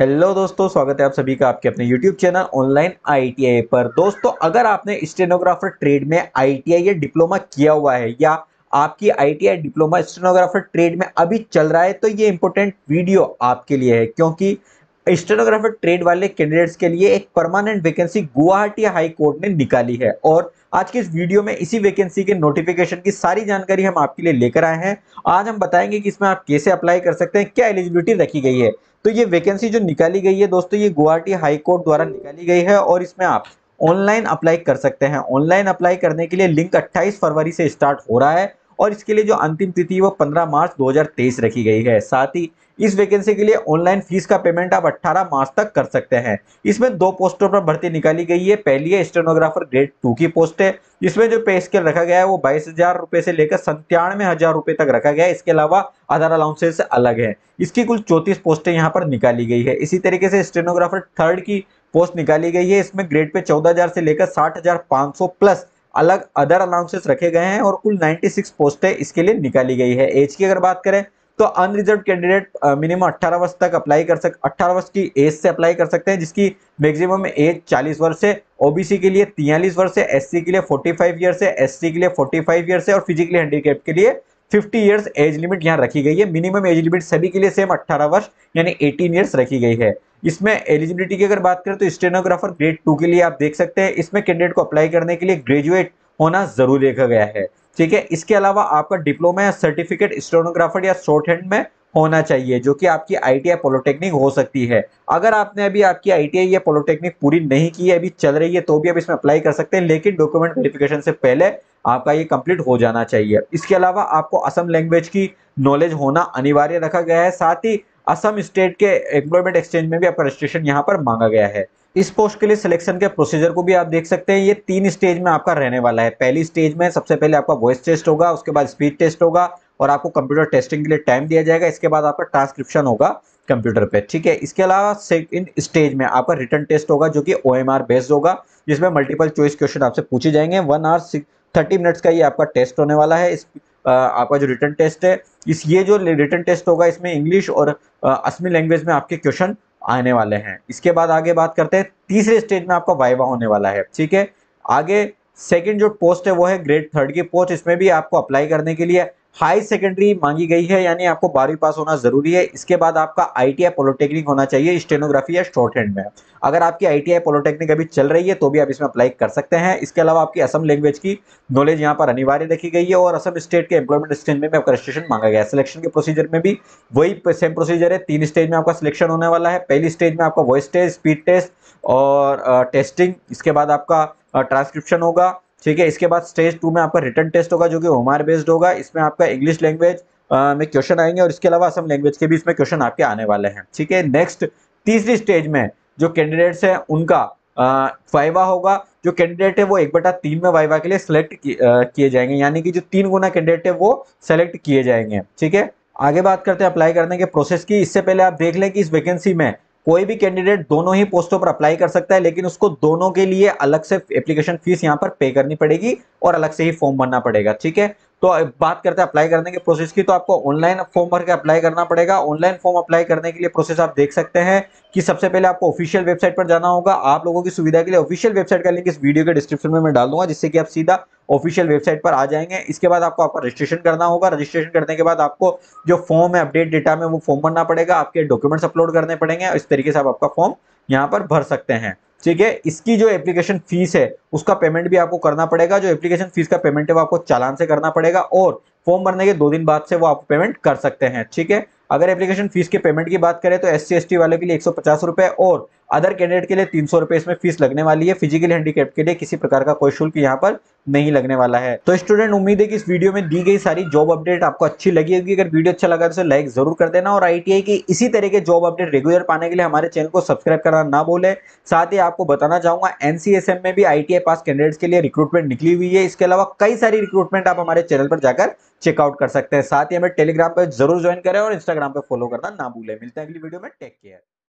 hello दोस्तों स्वागत है आप सभी का आपके अपने यूट्यूब चैनल ऑनलाइन आईटीआई पर दोस्तों अगर आपने स्टेनोग्राफर ट्रेड में आईटीआई या डिप्लोमा किया हुआ है या आपकी आईटीआई डिप्लोमा स्टेनोग्राफर ट्रेड में अभी चल रहा है तो ये इंपॉर्टेंट वीडियो आपके लिए है क्योंकि स्टेनोग्राफर ट्रेड वाले कैंडिडेट्स के लिए एक permanent vacancy Guwahati high court ने निकाली है और आज के इस वीडियो में इसी वैकेंसी के नोटिफिकेशन की सारी जानकारी हम आपके लिए लेकर आए हैं आज हम बताएंगे कि इसमें आप कैसे अप्लाई कर सकते हैं क्या एलिजिबिलिटी रखी गई है तो ये वैकेंसी जो निकाली गई है दोस्तों ये गुवाहाटी हाई कोर्ट द्वारा निकाली गई है और इसमें आप ऑनलाइन अप्लाई कर सकते हैं ऑनलाइन अप्लाई करने के लिए लिंक अट्ठाईस फरवरी से स्टार्ट हो रहा है और इसके लिए जो अंतिम तिथि वो 15 मार्च 2023 रखी गई है साथ ही इस वैकेंसी के लिए ऑनलाइन फीस का पेमेंट आप 18 मार्च तक कर सकते हैं इसमें दो पोस्टों पर भर्ती निकाली गई है पहली है स्टेनोग्राफर ग्रेड टू की पोस्ट है इसमें जो पे स्केल रखा गया है वो बाईस हजार रुपए से लेकर संतानवे हजार रुपए तक रखा गया है इसके अलावा अदर अलाउंसेस अलग है इसकी कुल चौतीस पोस्टें यहाँ पर निकाली गई है इसी तरीके से स्टेनोग्राफर थर्ड की पोस्ट निकाली गई है इसमें ग्रेड पे चौदह हजार से लेकर साठ हजार सौ प्लस अलग अदर अलाउंसेस रखे गए हैं और कुल 96 पोस्टें इसके लिए निकाली गई है एज की अगर बात करें तो अनरिजर्व कैंडिडेट मिनिमम 18 वर्ष तक अप्लाई कर सक 18 वर्ष की एज से अप्लाई कर सकते हैं जिसकी मैक्सिमम एज 40 वर्ष है ओबीसी के लिए 43 वर्ष है एससी के लिए 45 ईयर्स है एस के लिए 45 ईयर्स है और फिजिकली हैंडीकेप के लिए 50 ईयर्स एज लिमिट यहाँ रखी गई है मिनिमम एज लिमिट सभी के लिए सेम 18 वर्ष यानी 18 ईयर्स रखी गई है इसमें एलिजिबिलिटी की अगर बात करें तो स्टेनोग्राफर ग्रेड टू के लिए आप देख सकते हैं इसमें कैंडिडेट को अप्लाई करने के लिए ग्रेजुएट होना जरूर देखा गया है ठीक है इसके अलावा आपका डिप्लोमा या सर्टिफिकेट स्टोनोग्राफर या शॉर्ट हैंड में होना चाहिए जो कि आपकी आईटीआई पॉलिटेक्निक हो सकती है अगर आपने अभी आपकी आईटीआई या पॉलिटेक्निक पूरी नहीं की है अभी चल रही है तो भी आप इसमें अप्लाई कर सकते हैं लेकिन डॉक्यूमेंट वेरिफिकेशन से पहले आपका ये कंप्लीट हो जाना चाहिए इसके अलावा आपको असम लैंग्वेज की नॉलेज होना अनिवार्य रखा गया है साथ ही असम स्टेट के एम्प्लॉयमेंट एक्सचेंज में भी आपका रजिस्ट्रेशन यहाँ पर मांगा गया है इस पोस्ट के लिए सिलेक्शन के प्रोसीजर को भी आप देख सकते हैं ये तीन स्टेज में आपका रहने वाला है पहली स्टेज में सबसे पहले आपका वॉइस टेस्ट होगा उसके बाद स्पीड टेस्ट होगा और आपको कंप्यूटर टेस्टिंग के लिए टाइम दिया जाएगा इसके बाद आपका ट्रांसक्रिप्शन होगा कंप्यूटर पे ठीक है इसके अलावा सेकंड स्टेज में आपका रिटर्न टेस्ट होगा जो कि ओ एम बेस्ड होगा जिसमें मल्टीपल चॉइस क्वेश्चन आपसे पूछे जाएंगे वन आवर थर्टी मिनट्स का ये आपका टेस्ट होने वाला है आपका जो रिटर्न टेस्ट है इस ये जो रिटर्न टेस्ट होगा इसमें इंग्लिश और असमी लैंग्वेज में आपके क्वेश्चन आने वाले हैं इसके बाद आगे बात करते हैं तीसरे स्टेज में आपका वाइवा होने वाला है ठीक है आगे सेकेंड जो पोस्ट है वो है ग्रेड थर्ड की पोस्ट इसमें भी आपको अप्लाई करने के लिए हाई सेकेंडरी मांगी गई है यानी आपको बारहवीं पास होना जरूरी है इसके बाद आपका आईटीआई पॉलिटेक्निक होना चाहिए स्टेनोग्राफी या शॉर्ट हैंड में अगर आपकी आईटीआई पॉलिटेक्निक अभी चल रही है तो भी आप इसमें अप्लाई कर सकते हैं इसके अलावा आपकी असम लैंग्वेज की नॉलेज यहाँ पर अनिवार्य रखी गई है और असम स्टेट के एम्प्लॉयमेंट स्टेज में आपका रजिस्ट्रेशन मांगा गया है सिलेक्शन के प्रोसीजर में भी वही सेम प्रोसीजर है तीन स्टेज में आपका सिलेक्शन होने वाला है पहली स्टेज में आपका वॉइस टेस्ट स्पीड टेस्ट और टेस्टिंग इसके बाद आपका ट्रांसक्रिप्शन होगा ठीक है इसके बाद स्टेज टू में आपका रिटर्न टेस्ट होगा जो कि होमार बेस्ड होगा इसमें आपका इंग्लिश लैंग्वेज में क्वेश्चन आएंगे और इसके अलावा असम लैंग्वेज के भी इसमें क्वेश्चन आपके आने वाले हैं ठीक है नेक्स्ट तीसरी स्टेज में जो कैंडिडेट्स हैं उनका वाइवा होगा जो कैंडिडेट है वो एक बटा तीन में वाइवा के लिए सिलेक्ट किए जाएंगे यानी कि जो तीन गुना कैंडिडेट है वो सेलेक्ट किए जाएंगे ठीक है आगे बात करते हैं अप्लाई करने के प्रोसेस की इससे पहले आप देख लें कि इस वैकेंसी में कोई भी कैंडिडेट दोनों ही पोस्टों पर अप्लाई कर सकता है लेकिन उसको दोनों के लिए अलग से एप्लीकेशन फीस यहां पर पे करनी पड़ेगी और अलग से ही फॉर्म भरना पड़ेगा ठीक है तो बात करते हैं अप्लाई करने के प्रोसेस की तो आपको ऑनलाइन फॉर्म भर के अप्लाई करना पड़ेगा ऑनलाइन फॉर्म अप्लाई करने के लिए प्रोसेस आप देख सकते हैं कि सबसे पहले आपको ऑफिशियल वेबसाइट पर जाना होगा आप लोगों की सुविधा के लिए ऑफिशियल वेबसाइट का लिंक इस वीडियो के डिस्क्रिप्शन में मैं डाल दूंगा जिससे कि आप सीधा ऑफिशियल वेबसाइट पर आ जाएंगे इसके बाद आपको आपका रजिस्ट्रेशन करना होगा रजिस्ट्रेशन करने के बाद आपको जो फॉर्म है अपडेट डेटा में वो फॉर्म भरना पड़ेगा आपके डॉक्यूमेंट्स अपलोड करने पड़ेंगे इस तरीके से आप आपका फॉर्म यहाँ पर भर सकते हैं ठीक है इसकी जो एप्लीकेशन फीस है उसका पेमेंट भी आपको करना पड़ेगा जो एप्लीकेशन फीस का पेमेंट है वो आपको चालान से करना पड़ेगा और फॉर्म भरने के दो दिन बाद से वो आप पेमेंट कर सकते हैं ठीक है अगर एप्लीकेशन फीस के पेमेंट की बात करें तो एस सी वाले के लिए एक सौ और अदर कैंडिडेट के लिए तीन सौ रुपए इसमें फीस लगने वाली है फिजिकल हैंडीकेप के लिए किसी प्रकार का कोई शुल्क यहाँ पर नहीं लगने वाला है तो स्टूडेंट उम्मीद है कि इस वीडियो में दी गई सारी जॉब अपडेट आपको अच्छी लगी होगी अगर वीडियो अच्छा लगा तो लाइक जरूर कर देना और आईटीआई की इसी तरह के जॉब अपडेट रेगुलर पाने के लिए हमारे चैनल को सब्सक्राइब करना ना बोले साथ ही आपको बताना चाहूंगा एनसीएसएम में भी आई पास कैंडिडेट्स के लिए रिक्रूटमेंट निकली हुई है इसके अलावा कई सारी रिक्रूटमेंट आप हमारे चैनल पर जाकर चेकआउट कर सकते हैं साथ ही हमें टेलीग्राम पर जरूर ज्वाइन करें और इंस्टाग्राम पर फॉलो करना ना भूलें मिलते हैं अगली वीडियो में टेक केयर